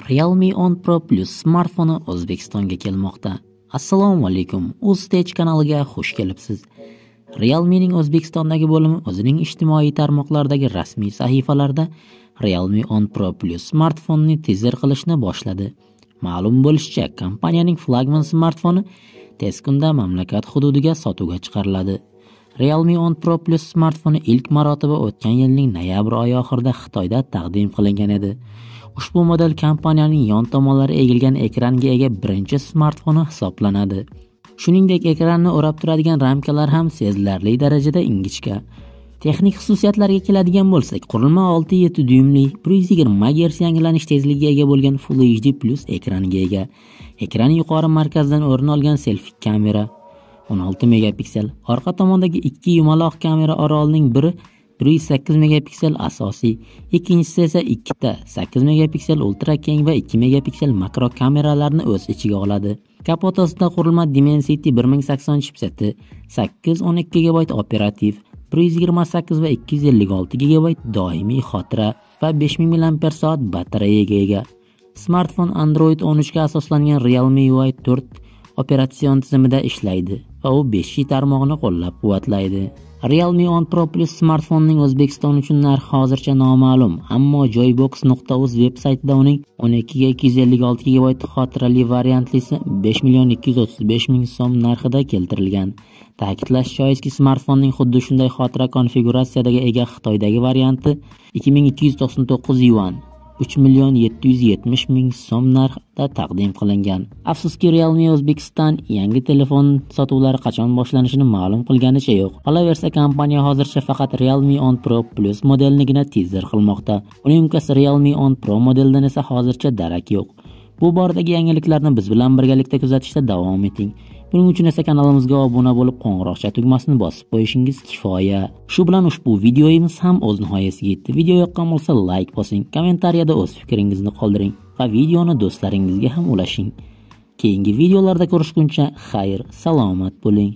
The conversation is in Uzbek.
Realme 10 Pro Plus smartfoni O'zbekistonga kelmoqda. Assalomu alaykum. UzTech kanaliga xush kelibsiz. Realme'ning O'zbekistondagi bo'limi o'zining ijtimoiy tarmoqlardagi rasmiy sahifalarida Realme 10 Pro Plus smartfonni tizer qilishni boshladi. Ma'lum bo'lishicha, kompaniyaning flagman smartfoni tez kunda mamlakat hududiga sotuvga chiqariladi. Realme 10 Pro Plus smartfoni ilk marotaba o'tgan yilning noyabr oyi oxirida Xitoyda taqdim qilingan edi. Ushbu model kompaniyaning yon tomonlari egilgan ekranga ega birinchi smartfoni hisoblanadi. Shuningdek, ekranni o'rab turadigan ramkalar ham sezilarli darajada ingichka. Texnik xususiyatlarga keladigan bo'lsak, qurilma 6.7 dyuymli 120 MHz yangilanish tezligiga ega bo'lgan Full HD+ ekranga ega. Ekran yuqori markazdan o'rin olgan selfie kamera 16 megapiksel. Orqa tomondagi ikki yumaloq kamera orolining biri bir yuz sakkiz megapiksel asosiy ikkinchisi esa ikkita sakkiz megapiksel ultra keng va ikki megapiksel makro kameralarni o'z ichiga oladi kapot ostida qurilma dimensity bir ming sakson chipseti sakkiz o'n ikki gigabayt operativ bir yuz yigirma sakkiz va ikki yuz ellik olti gigabayt doimiy xotira va besh ming milliampir soat batareyaga ega smartfon android o'n uchga asoslangan realme ui to'rt operatsion tizimida ishlaydi va u 5G tarmog'ini qo'llab quvvatlaydi realme 10 pro plus smartfonning o'zbekiston uchun narxi hozircha noma'lum ammo joybox.uz veb saytida uning 12 ga 256 GB xotirali variantlisi 5 million 235 ming so'm narxida keltirilgan ta'kidlash joizki smartfonning xuddi shunday xotira konfiguratsiyadagi ega xitoydagi varianti 2299 yuan 3 million 770 ming so'm narxda taqdim qilingan. Afsuski, Realme O'zbekiston yangi telefon sotuvlari qachon boshlanishini ma'lum qilganicha yo'q. Qolaversa, kompaniya hozircha faqat Realme on Pro Plus modelnigina teaser qilmoqda. Uning ukasi Realme on Pro modelidan esa hozircha darak yo'q. Bu boradagi yangiliklarni biz bilan birgalikda kuzatishda davom eting. buning uchun esa kanalimizga obuna bo'lib qo'ng'iroqcha tugmasini bosib qo'yishingiz kifoya shu bilan ushbu videoyimiz ham o'z nihoyasiga yetdi video yoqqan bo'lsa layk bosing kommentariyada o'z fikringizni qoldiring va videoni do'stlaringizga ham ulashing keyingi videolarda ko'rishguncha xayr salomat bo'ling